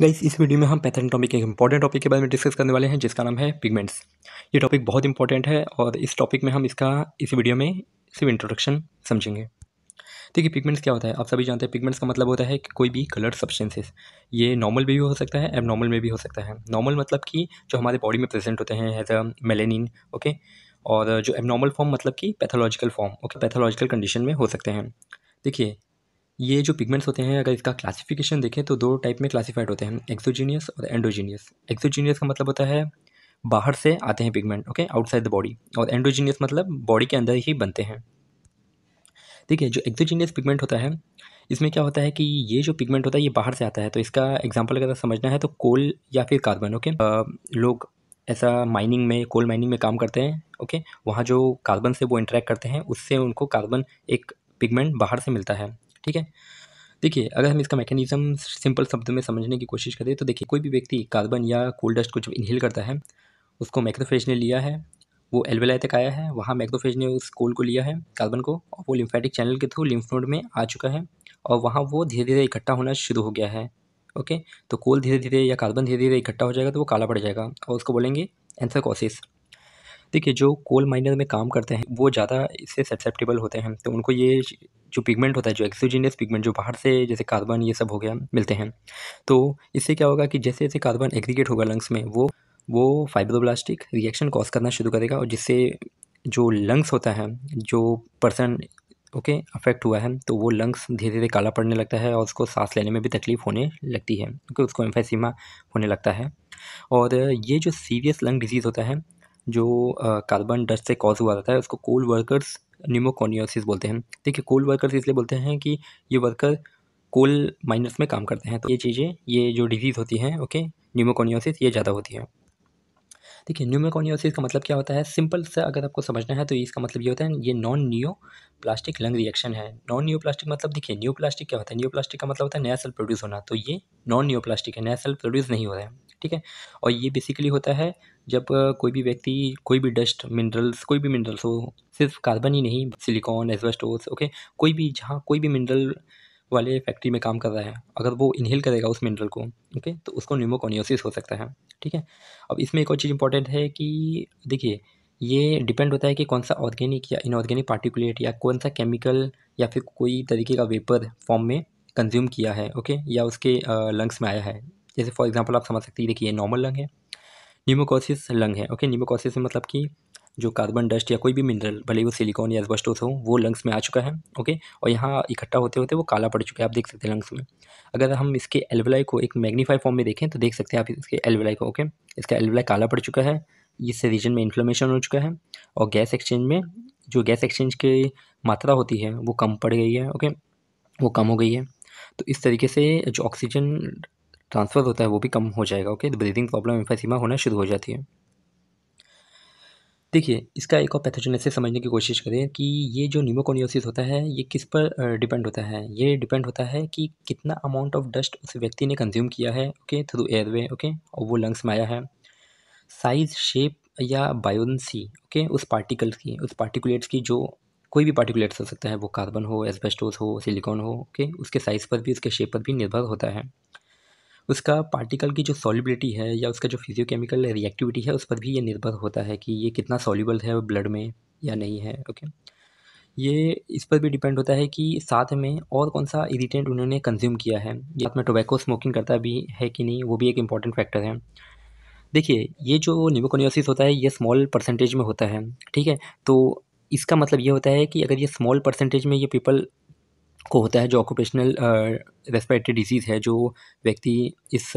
guys इस video में हम पैथन टॉपिक एक इंपॉर्टेंट टॉपिक के बारे में डिस्कस करने वाले हैं जिसका नाम है पिगमेंट्स ये टॉपिक बहुत इंपॉर्टेंट है और इस टॉपिक में हम इसका इस वीडियो में सिर्फ इंट्रोडक्शन समझेंगे देखिए पिगमेंट्स क्या होता है आप सभी जानते हैं पिगमेंट्स का मतलब होता है कि कोई भी कलर सब्सटेंसेस ये नॉर्मल भी हो सकता है एबनॉर्मल में भी हो सकता है नॉर्मल मतलब कि जो हमारे बॉडी में प्रेजेंट होते हैं एज अ मेलेनिन ओके और जो एबनॉर्मल फॉर्म मतलब कि pathological form okay pathological condition में हो सकते हैं देखिए ये जो पिगमेंट्स होते हैं अगर इसका क्लासिफिकेशन देखें तो दो टाइप में क्लासिफाइड होते हैं एक्सोजीनियस और एंडोजीनियस एक्सोजीनियस का मतलब होता है बाहर से आते हैं pigment okay outside the body और एंडोजीनियस मतलब बॉडी के अंदर ही बनते हैं ठीक है जो एक्सोजीनियस पिगमेंट होता है इसमें क्या होता है कि ये जो पिगमेंट होता है ये बाहर से आता है तो इसका एग्जाम्पल अगर समझना है तो कोल या फिर कार्बन ओके लोग ऐसा माइनिंग में कोल माइनिंग में काम करते हैं ओके वहाँ जो कार्बन से वो इंटरेक्ट करते हैं उससे उनको कार्बन एक पिगमेंट बाहर से मिलता है ठीक है देखिए अगर हम इसका मैकेनिज्म सिंपल शब्द में समझने की कोशिश करें तो देखिए कोई भी व्यक्ति कार्बन या कोल डस्ट को जब इनहेल करता है उसको मैक्रोफेज ने लिया है वो एलवेलाई तक आया है वहाँ मैक्रोफेज ने उस कोल को लिया है कार्बन को और वो लिम्फेटिक चैनल के थ्रू लिम्फ नोड में आ चुका है और वहाँ वो धीरे धीरे इकट्ठा होना शुरू हो गया है ओके तो कोल धीरे धीरे या कार्बन धीरे धीरे इकट्ठा हो जाएगा तो वो काला पड़ जाएगा और उसको बोलेंगे एंथरकोसिस देखिए जो कोल माइनर में काम करते हैं वो ज़्यादा इससे ससेप्टेबल होते हैं तो उनको ये जो पिगमेंट होता है जो एक्सोजीनियस पिगमेंट जो बाहर से जैसे कार्बन ये सब हो गया मिलते हैं तो इससे क्या होगा कि जैसे जैसे कार्बन एग्रीगेट होगा लंग्स में वो वो फाइब्रोब्लास्टिक रिएक्शन कॉज करना शुरू करेगा और जिससे जो लंग्स होता है जो पर्सन ओके okay, अफेक्ट हुआ है तो वो लंग्स धीरे धीरे काला पड़ने लगता है और उसको सांस लेने में भी तकलीफ़ होने लगती है क्योंकि उसको एम्फेसिमा होने लगता है और ये जो सीरियस लंग डिजीज़ होता है जो कार्बन डस्ट से कॉज हुआ रहता है उसको कोल वर्कर्स न्यूमोकोनियोसिस बोलते हैं देखिए कोल वर्कर्स इसलिए बोलते हैं कि ये वर्कर कोल माइनस में काम करते हैं तो ये चीज़ें ये जो डिजीज़ होती हैं ओके न्यूमोकोनियोसिस ये ज़्यादा होती है देखिए न्यूमोकोनियोसिस का मतलब क्या होता है सिंपल से अगर आपको समझना है तो इसका मतलब ये होता है ये non neoplastic lung reaction है नॉन न्यू प्लास्टिक मतलब देखिए न्यू प्लास्टिक क्या होता है न्यू प्लास्टिक का मतलब होता है नया सेल प्रोड्यूस होना तो ये नॉन न्यू प्लास्टिक है नया सेल प्रोड्यूस नहीं हो रहा है ठीक है और ये बेसिकली होता है जब कोई भी व्यक्ति कोई भी डस्ट मिनरल्स कोई भी मिनरल्स हो सिर्फ कार्बन ही नहीं सिलिकॉन एजवेस्टोस ओके कोई भी जहाँ कोई भी मिनरल वाले फैक्ट्री में काम कर रहा है अगर वो इनहेल करेगा उस मिनरल को ओके तो उसको न्यूमोकोनियोसिस हो सकता है ठीक है अब इसमें एक और चीज़ इंपॉर्टेंट है कि देखिए ये डिपेंड होता है कि कौन सा ऑर्गेनिक या इनऑर्गेनिक पार्टिकुलेट या कौन सा केमिकल या फिर कोई तरीके का वेपर फॉर्म में कंज्यूम किया है ओके या उसके लंग्स में आया है जैसे फॉर एग्जांपल आप समझ सकते हैं देखिए ये नॉर्मल लंग है न्यूमोकोसिस लंग है ओके न्यूमोकोसिस से मतलब कि जो कार्बन डस्ट या कोई भी मिनरल भले वो सिलिकॉन या एस्बेस्टोस हो वो लंग्स में आ चुका है ओके और यहाँ इकट्ठा होते होते वो काला पड़ चुका है आप देख सकते हैं लंग्स में अगर हम इसके एलवलाई को एक मैग्नीफाई फॉर्म में देखें तो देख सकते हैं आप इसके एलवलाई को ओके इसका एलवलाई काला पड़ चुका है इस रीजन में इन्फ्लेमेशन हो चुका है और गैस एक्सचेंज में जो गैस एक्सचेंज की मात्रा होती है वो कम पड़ गई है ओके वो कम हो गई है तो इस तरीके से जो ऑक्सीजन ट्रांसफ़र होता है वो भी कम हो जाएगा ओके तो ब्रीदिंग प्रॉब्लम एम्फेसिमा होना शुरू हो जाती है देखिए इसका एक और पैथोजेनेसिस समझने की कोशिश करें कि ये जो न्यूमोकोनियोसिस होता है ये किस पर डिपेंड होता है ये डिपेंड होता है कि कितना अमाउंट ऑफ डस्ट उस व्यक्ति ने कंज्यूम किया है ओके थ्रू एयरवे ओके और वो लंग्स में आया है साइज शेप या बायोन्सी ओके उस पार्टिकल्स की उस पार्टिकुलेट्स की जो कोई भी पार्टिकुलेट्स हो सकता है वो कार्बन हो एसबेस्टोस हो सिलिकॉन हो ओके उसके साइज़ पर भी उसके शेप पर भी निर्भर होता है उसका पार्टिकल की जो सॉलिबिलिटी है या उसका जो फिजियोकेमिकल रिएक्टिविटी है उस पर भी ये निर्भर होता है कि ये कितना सॉल्यूबल है ब्लड में या नहीं है ओके ये इस पर भी डिपेंड होता है कि साथ में और कौन सा इरीटेंट उन्होंने कंज्यूम किया है या में टोबैको स्मोकिंग करता भी है कि नहीं वो भी एक इम्पॉर्टेंट फैक्टर है देखिए ये जो निमोकोनियोसिस होता है ये स्मॉल परसेंटेज में होता है ठीक है तो इसका मतलब ये होता है कि अगर ये स्मॉल परसेंटेज में ये पीपल को होता है जो ऑक्यूपेशनल रेस्पिरेटरी डिजीज़ है जो व्यक्ति इस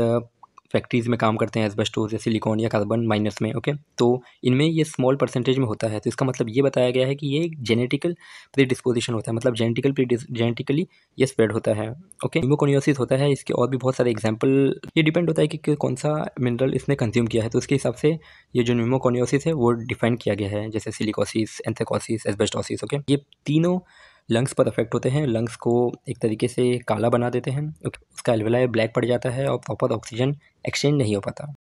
फैक्ट्रीज़ में काम करते हैं एस्बेस्टोज या सिलिकॉन या कार्बन माइनस में ओके तो इनमें ये स्मॉल परसेंटेज में होता है तो इसका मतलब ये बताया गया है कि ये जेनेटिकल प्रीडिस्पोजिशन होता है मतलब जेनेटिकल जेनेटिकली ये स्प्रेड होता है ओके हीमोकोनियोसिस होता है इसके और भी बहुत सारे एग्जाम्पल ये डिपेंड होता है कि, कि कौन सा मिनरल इसने कंज्यूम किया है तो उसके हिसाब से ये जो न्यूमोकोनियोसिस है वो डिफाइन किया गया है जैसे सिलिकोसिस एंथेकोसिस एस्बेस्टोसिस ओके ये तीनों लंग्स पर अफेक्ट होते हैं लंग्स को एक तरीके से काला बना देते हैं उसका एलवेलाय ब्लैक पड़ जाता है और प्रॉपर ऑक्सीजन एक्सचेंज नहीं हो पाता